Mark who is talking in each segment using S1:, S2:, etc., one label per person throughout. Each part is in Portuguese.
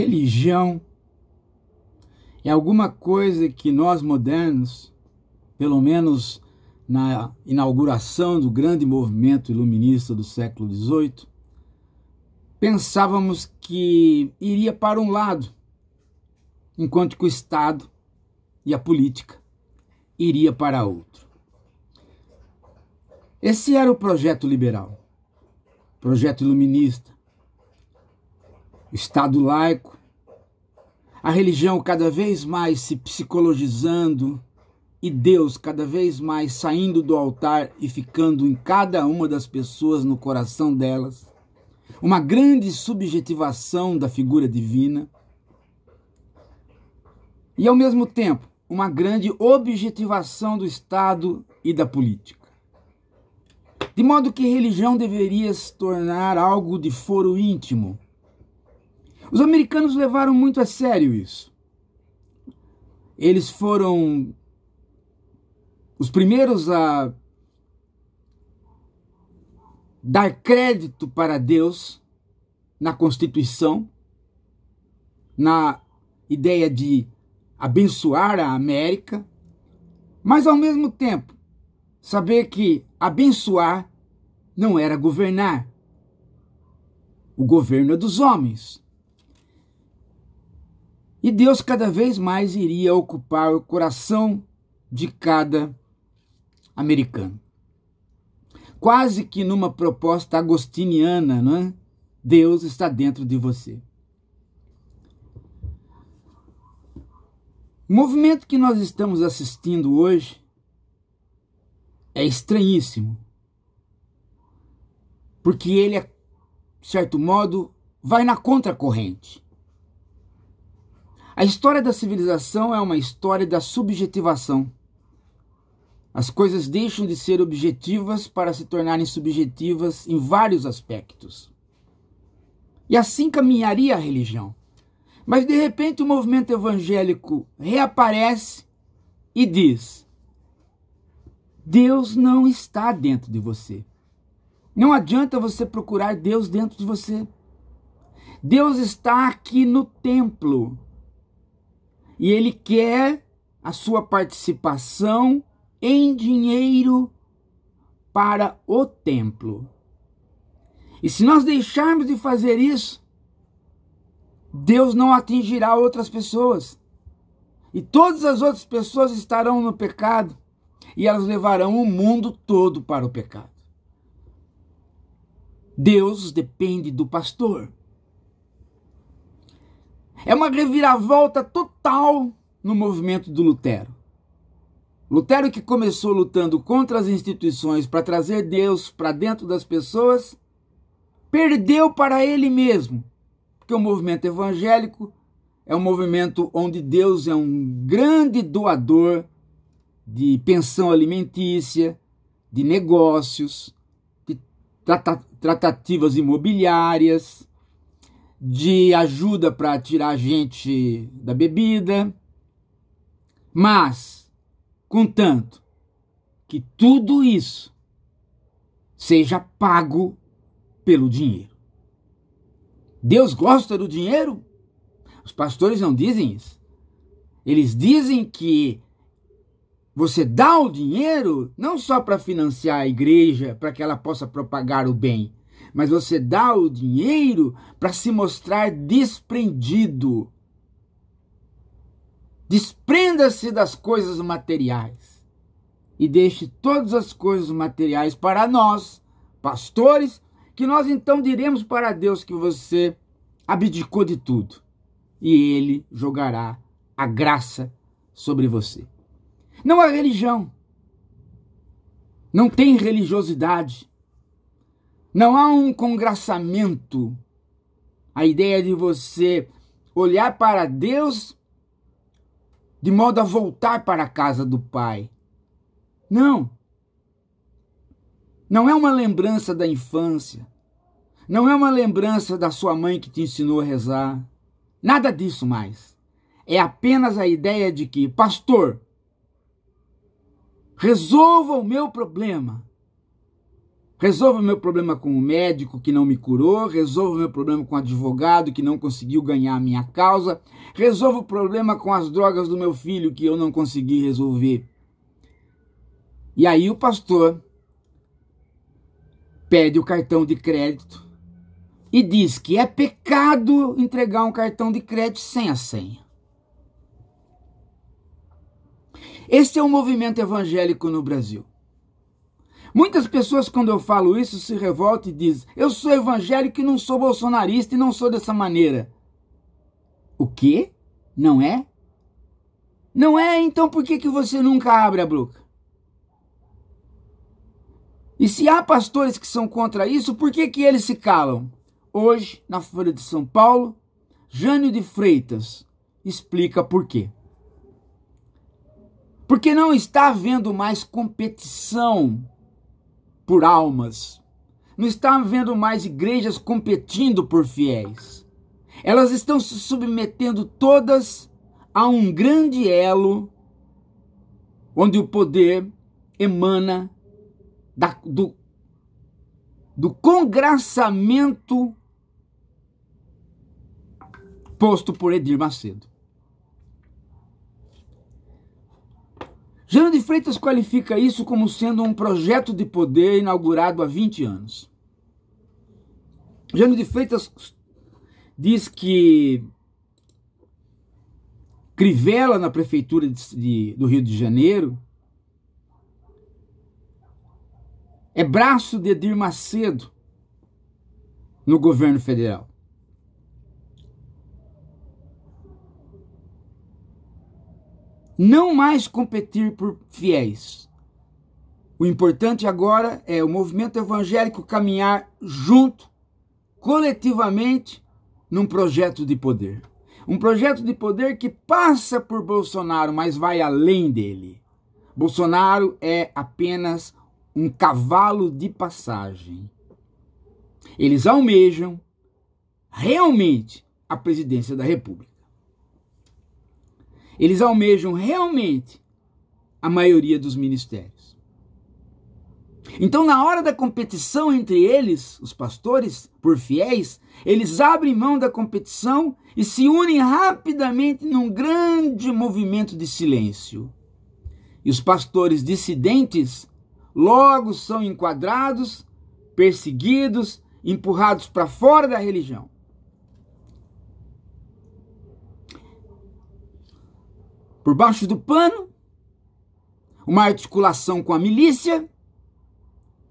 S1: religião, é alguma coisa que nós modernos, pelo menos na inauguração do grande movimento iluminista do século XVIII, pensávamos que iria para um lado, enquanto que o Estado e a política iria para outro. Esse era o projeto liberal, projeto iluminista, Estado laico, a religião cada vez mais se psicologizando e Deus cada vez mais saindo do altar e ficando em cada uma das pessoas no coração delas, uma grande subjetivação da figura divina e, ao mesmo tempo, uma grande objetivação do Estado e da política. De modo que religião deveria se tornar algo de foro íntimo os americanos levaram muito a sério isso. Eles foram os primeiros a dar crédito para Deus na Constituição, na ideia de abençoar a América, mas ao mesmo tempo saber que abençoar não era governar. O governo é dos homens. E Deus cada vez mais iria ocupar o coração de cada americano. Quase que numa proposta agostiniana, não é? Deus está dentro de você. O movimento que nós estamos assistindo hoje é estranhíssimo. Porque ele, de certo modo, vai na contracorrente. A história da civilização é uma história da subjetivação. As coisas deixam de ser objetivas para se tornarem subjetivas em vários aspectos. E assim caminharia a religião. Mas de repente o movimento evangélico reaparece e diz: Deus não está dentro de você. Não adianta você procurar Deus dentro de você. Deus está aqui no templo, e ele quer a sua participação em dinheiro para o templo. E se nós deixarmos de fazer isso, Deus não atingirá outras pessoas. E todas as outras pessoas estarão no pecado e elas levarão o mundo todo para o pecado. Deus depende do pastor. É uma reviravolta total no movimento do Lutero. Lutero, que começou lutando contra as instituições para trazer Deus para dentro das pessoas, perdeu para ele mesmo, porque o movimento evangélico é um movimento onde Deus é um grande doador de pensão alimentícia, de negócios, de tratativas imobiliárias, de ajuda para tirar a gente da bebida, mas contanto que tudo isso seja pago pelo dinheiro. Deus gosta do dinheiro? Os pastores não dizem isso. Eles dizem que você dá o dinheiro não só para financiar a igreja, para que ela possa propagar o bem, mas você dá o dinheiro para se mostrar desprendido. Desprenda-se das coisas materiais e deixe todas as coisas materiais para nós, pastores, que nós então diremos para Deus que você abdicou de tudo e ele jogará a graça sobre você. Não há religião. Não tem religiosidade. Não há um congraçamento. A ideia de você olhar para Deus de modo a voltar para a casa do Pai. Não. Não é uma lembrança da infância. Não é uma lembrança da sua mãe que te ensinou a rezar. Nada disso mais. É apenas a ideia de que, pastor, resolva o meu problema. Resolvo meu problema com o médico que não me curou, resolvo meu problema com o advogado que não conseguiu ganhar a minha causa, resolvo o problema com as drogas do meu filho que eu não consegui resolver. E aí o pastor pede o cartão de crédito e diz que é pecado entregar um cartão de crédito sem a senha. Esse é o um movimento evangélico no Brasil. Muitas pessoas, quando eu falo isso, se revoltam e dizem: Eu sou evangélico e não sou bolsonarista e não sou dessa maneira. O quê? Não é? Não é? Então por que, que você nunca abre a boca? E se há pastores que são contra isso, por que, que eles se calam? Hoje, na Folha de São Paulo, Jânio de Freitas explica por quê. Porque não está havendo mais competição por almas. Não está havendo mais igrejas competindo por fiéis. Elas estão se submetendo todas a um grande elo onde o poder emana da, do, do congraçamento posto por Edir Macedo. Jânio de Freitas qualifica isso como sendo um projeto de poder inaugurado há 20 anos. Jânio de Freitas diz que Crivella, na prefeitura de, de, do Rio de Janeiro, é braço de Edir Macedo no governo federal. não mais competir por fiéis. O importante agora é o movimento evangélico caminhar junto, coletivamente, num projeto de poder. Um projeto de poder que passa por Bolsonaro, mas vai além dele. Bolsonaro é apenas um cavalo de passagem. Eles almejam realmente a presidência da República. Eles almejam realmente a maioria dos ministérios. Então, na hora da competição entre eles, os pastores, por fiéis, eles abrem mão da competição e se unem rapidamente num grande movimento de silêncio. E os pastores dissidentes logo são enquadrados, perseguidos, empurrados para fora da religião. por baixo do pano, uma articulação com a milícia,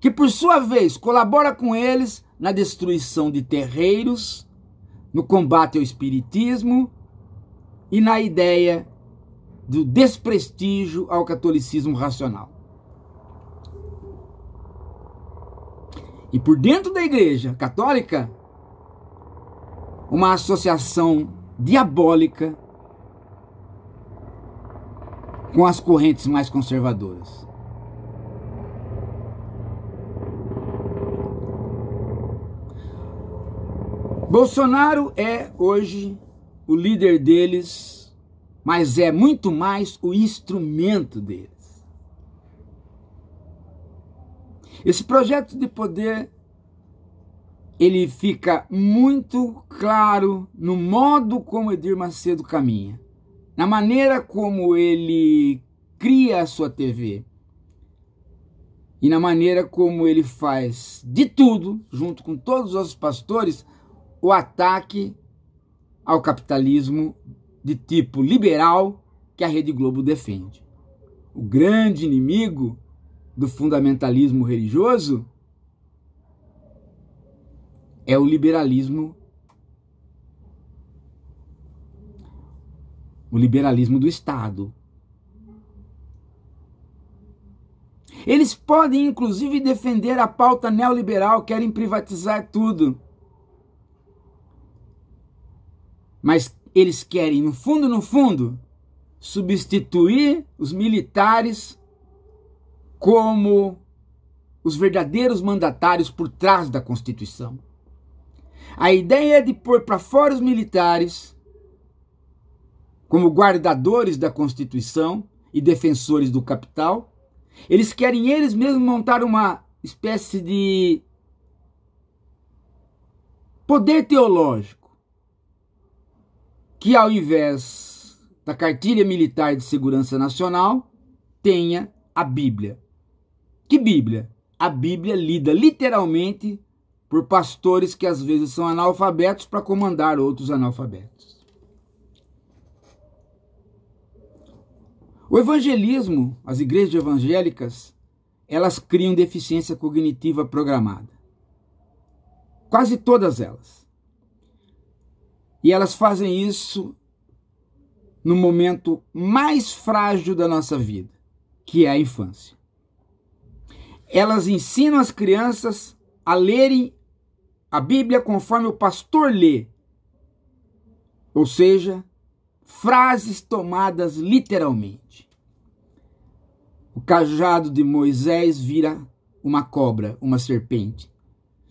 S1: que por sua vez colabora com eles na destruição de terreiros, no combate ao espiritismo e na ideia do desprestígio ao catolicismo racional. E por dentro da Igreja Católica, uma associação diabólica com as correntes mais conservadoras. Bolsonaro é hoje o líder deles, mas é muito mais o instrumento deles. Esse projeto de poder ele fica muito claro no modo como Edir Macedo caminha na maneira como ele cria a sua TV e na maneira como ele faz de tudo, junto com todos os pastores, o ataque ao capitalismo de tipo liberal que a Rede Globo defende. O grande inimigo do fundamentalismo religioso é o liberalismo o liberalismo do Estado. Eles podem, inclusive, defender a pauta neoliberal, querem privatizar tudo. Mas eles querem, no fundo, no fundo, substituir os militares como os verdadeiros mandatários por trás da Constituição. A ideia é de pôr para fora os militares como guardadores da Constituição e defensores do capital, eles querem eles mesmos montar uma espécie de poder teológico que, ao invés da cartilha militar de segurança nacional, tenha a Bíblia. Que Bíblia? A Bíblia lida literalmente por pastores que às vezes são analfabetos para comandar outros analfabetos. O evangelismo, as igrejas evangélicas, elas criam deficiência cognitiva programada. Quase todas elas. E elas fazem isso no momento mais frágil da nossa vida, que é a infância. Elas ensinam as crianças a lerem a Bíblia conforme o pastor lê, ou seja, frases tomadas literalmente. O cajado de Moisés vira uma cobra, uma serpente.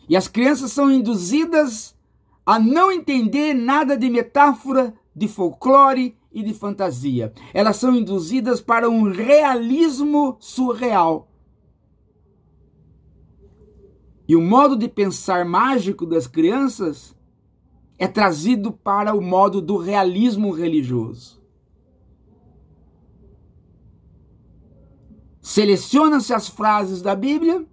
S1: E as crianças são induzidas a não entender nada de metáfora, de folclore e de fantasia. Elas são induzidas para um realismo surreal. E o modo de pensar mágico das crianças é trazido para o modo do realismo religioso. Seleciona-se as frases da Bíblia,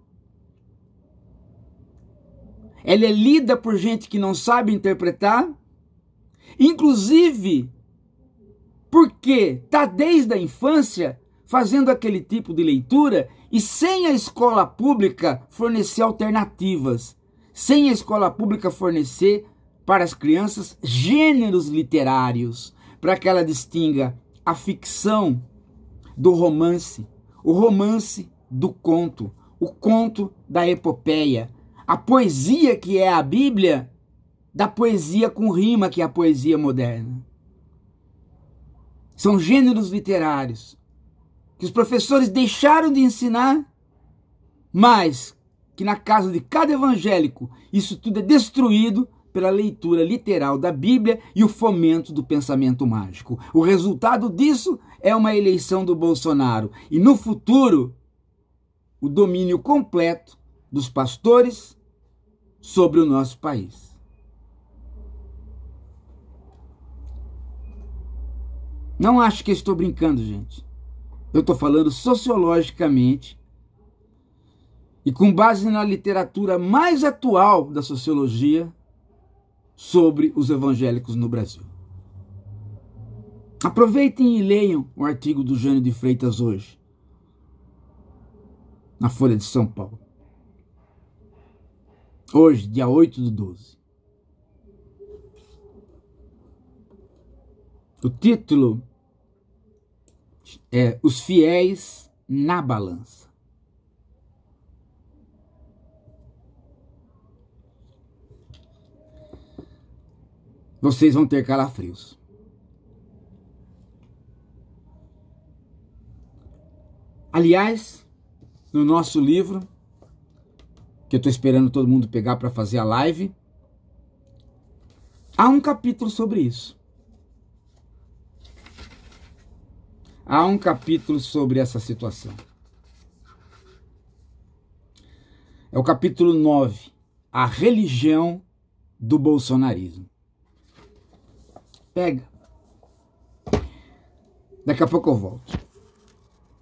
S1: ela é lida por gente que não sabe interpretar, inclusive porque está desde a infância fazendo aquele tipo de leitura e sem a escola pública fornecer alternativas, sem a escola pública fornecer para as crianças gêneros literários, para que ela distinga a ficção do romance, o romance do conto, o conto da epopeia, a poesia que é a Bíblia, da poesia com rima que é a poesia moderna. São gêneros literários que os professores deixaram de ensinar, mas que na casa de cada evangélico isso tudo é destruído pela leitura literal da Bíblia e o fomento do pensamento mágico. O resultado disso é uma eleição do Bolsonaro e, no futuro, o domínio completo dos pastores sobre o nosso país. Não acho que estou brincando, gente. Eu estou falando sociologicamente e com base na literatura mais atual da sociologia, sobre os evangélicos no Brasil. Aproveitem e leiam o artigo do Jânio de Freitas hoje, na Folha de São Paulo. Hoje, dia 8 do 12. O título é Os Fiéis na Balança. vocês vão ter calafrios. Aliás, no nosso livro, que eu estou esperando todo mundo pegar para fazer a live, há um capítulo sobre isso. Há um capítulo sobre essa situação. É o capítulo 9, a religião do bolsonarismo. Pega. Daqui a pouco eu volto.